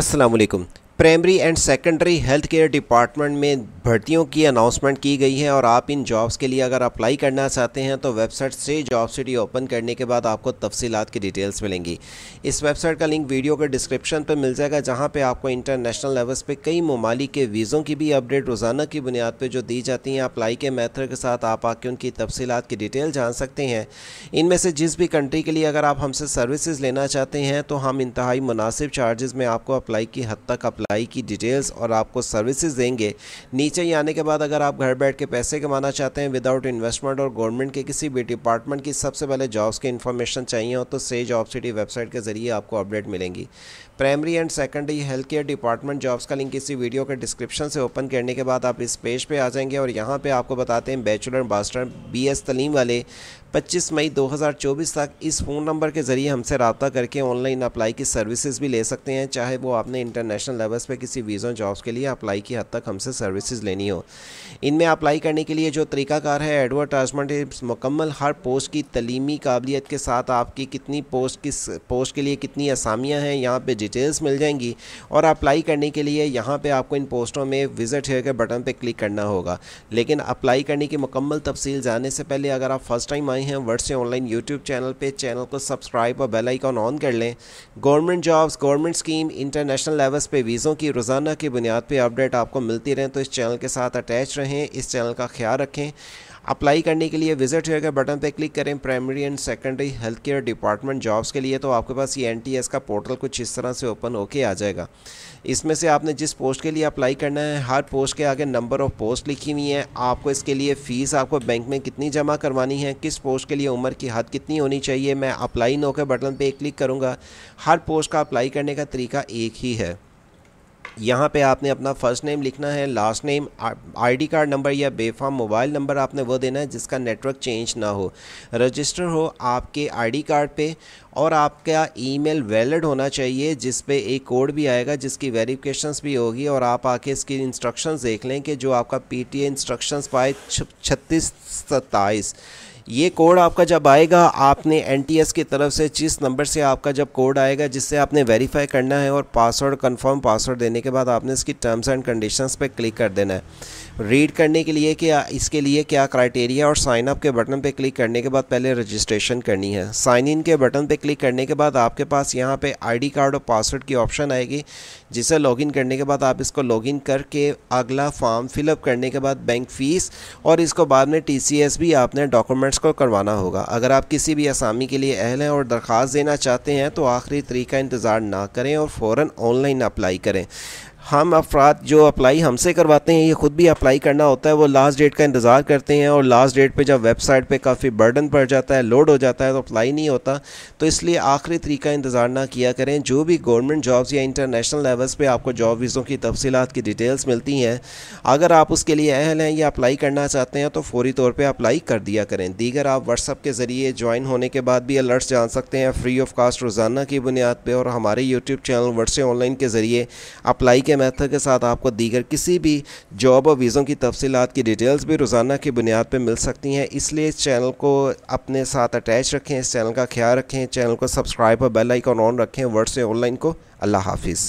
असलकम primary and secondary health care department में भर्तियों की अनाउंसमेंट की गई है और आप इन जॉब्स के लिए अगर अप्लाई करना चाहते हैं तो वेबसाइट से जॉब सिटी ओपन करने के बाद आपको तफसीत की डिटेल्स मिलेंगी इस वेबसाइट का लिंक वीडियो के डिस्क्रिप्शन पर मिल जाएगा जहां पे आपको इंटरनेशनल लेवल्स पे कई ममालिक के वीज़ों की भी अपडेट रोज़ाना की बुनियाद पर जो दी जाती हैं अप्लाई के मैथड के साथ आप आके उनकी तफसीत की डिटेल जान सकते हैं इनमें से जिस भी कंट्री के लिए अगर आप हमसे सर्विसज लेना चाहते हैं तो हम इंतहाई मुनासिब चार्जेज़ में आपको अप्लाई की हद तक अप्लाई सप्लाई की डिटेल्स और आपको सर्विसेज देंगे नीचे ही आने के बाद अगर आप घर बैठ के पैसे कमाना चाहते हैं विदाउट इन्वेस्टमेंट और गवर्नमेंट के किसी भी डिपार्टमेंट की सबसे पहले जॉब्स की इन्फॉर्मेशन चाहिए हो तो से जॉब सिटी वेबसाइट के जरिए आपको अपडेट मिलेंगी primary and secondary health care department jobs का लिंक इसी वीडियो के डिस्क्रिप्शन से ओपन करने के बाद आप इस पेज पर आ जाएंगे और यहाँ पर आपको बताते हैं बैचलर मास्टर एस तलीम वाले 25 मई 2024 तक इस फ़ोन नंबर के ज़रिए हमसे रबता करके ऑनलाइन अप्लाई की सर्विसेज भी ले सकते हैं चाहे वो आपने इंटरनेशनल लेवल कैंपस में किसी वीज़ा जॉब्स के लिए अप्लाई की हद तक हमसे सर्विसेज लेनी हो इनमें अप्लाई करने के लिए जो तरीकाकार है एडवर्टाइजमेंट मुकम्मल हर पोस्ट की तलीमी काबिलियत के साथ आपकी कितनी पोस्ट किस पोस्ट के लिए कितनी असामियाँ हैं यहाँ पर डिटेल्स मिल जाएंगी और अप्लाई करने के लिए यहाँ पर आपको इन पोस्टों में विजिट हेयर के बटन पर क्लिक करना होगा लेकिन अप्लाई करने की मुकम्मल तफसील जानने से पहले अगर आप फर्स्ट टाइम आए हैं वर्ड से ऑनलाइन यूट्यूब चैनल पर चैनल को सब्सक्राइब और बेल आइकॉन ऑन कर लें government jobs government scheme international levels पे वीज़ा चीज़ों की रोज़ाना की बुनियाद पर अपडेट आपको मिलती रहें तो इस चैनल के साथ अटैच रहें इस चैनल का ख्याल रखें अप्लाई करने के लिए विजिट हेयर के बटन पर क्लिक करें primary and secondary health care department jobs के लिए तो आपके पास ये एन का पोर्टल कुछ इस तरह से ओपन होके आ जाएगा इसमें से आपने जिस पोस्ट के लिए अप्लाई करना है हर पोस्ट के आगे नंबर ऑफ़ पोस्ट लिखी हुई है आपको इसके लिए फ़ीस आपको बैंक में कितनी जमा करवानी है किस पोस्ट के लिए उम्र की हद कितनी होनी चाहिए मैं अप्लाई नो के बटन पर क्लिक करूँगा हर पोस्ट का अप्लाई करने का तरीका एक ही है यहाँ पे आपने अपना फ़र्स्ट नेम लिखना है last name ID card number या बेफाम मोबाइल नंबर आपने वो देना है जिसका नेटवर्क चेंज ना हो रजिस्टर हो आपके आईडी कार्ड पे और आपका ईमेल वैलिड होना चाहिए जिस पे एक कोड भी आएगा जिसकी वेरिफिकेशंस भी होगी और आप आके इसकी इंस्ट्रक्शंस देख लें कि जो आपका पी टी ए इंस्ट्रक्शंस पाए छत्तीस सत्ताईस ये कोड आपका जब आएगा आपने एन की तरफ से जिस नंबर से आपका जब कोड आएगा जिससे आपने वेरीफाई करना है और पासवर्ड कन्फर्म पासवर्ड देने के बाद आपने इसकी टर्म्स एंड कंडीशंस पर क्लिक कर देना है रीड करने के लिए कि इसके लिए क्या क्राइटेरिया और साइन अप के बटन पे क्लिक करने के बाद पहले रजिस्ट्रेशन करनी है साइन इन के बटन पे क्लिक करने के बाद आपके पास यहाँ पे आईडी कार्ड और पासवर्ड की ऑप्शन आएगी जिसे लॉगिन करने के बाद आप इसको लॉगिन करके अगला फॉर्म फिलअप करने के बाद बैंक फ़ीस और इसको बाद में टी भी आपने डॉक्यूमेंट्स को करवाना होगा अगर आप किसी भी आसामी के लिए अहल हैं और दरख्वास्त देना चाहते हैं तो आखिरी तरीका इंतज़ार ना करें और फ़ौर ऑनलाइन अप्लाई करें हम अफराद जो अप्लाई हमसे करवाते हैं ये ख़ुद भी अप्लाई करना होता है वो लास्ट डेट का इंतज़ार करते हैं और लास्ट डेट पे जब वेबसाइट पे काफ़ी बर्डन पड़ जाता है लोड हो जाता है तो अप्लाई नहीं होता तो इसलिए आखिरी तरीका इंतज़ार ना किया करें जो भी गवर्नमेंट जॉब्स या इंटरनेशनल लेवल्स पर आपको जॉब वीज़ों की तफसीत की डिटेल्स मिलती हैं अगर आप उसके लिए अहल हैं या अप्लाई करना चाहते हैं तो फौरी तौर पर अप्लाई कर दिया करें दीगर आप व्हाट्सअप के ज़रिए ज्वाइन होने के बाद भी अलर्ट्स जान सकते हैं फ्री ऑफ कास्ट रोज़ाना की बुनियाद पर और हमारे यूट्यूब चैनल वर्से ऑनलाइन के ज़रिए अप्लाई के मेथड के साथ आपको दीगर किसी भी जॉब और वीज़ों की तफसीत की डिटेल्स भी रोज़ाना की बुनियाद पर मिल सकती हैं इसलिए इस चैनल को अपने साथ अटैच रखें इस चैनल का ख्याल रखें चैनल को सब्सक्राइब और बेल आइकॉन ऑन रखें वर्ड से ऑनलाइन को अल्लाह हाफिज़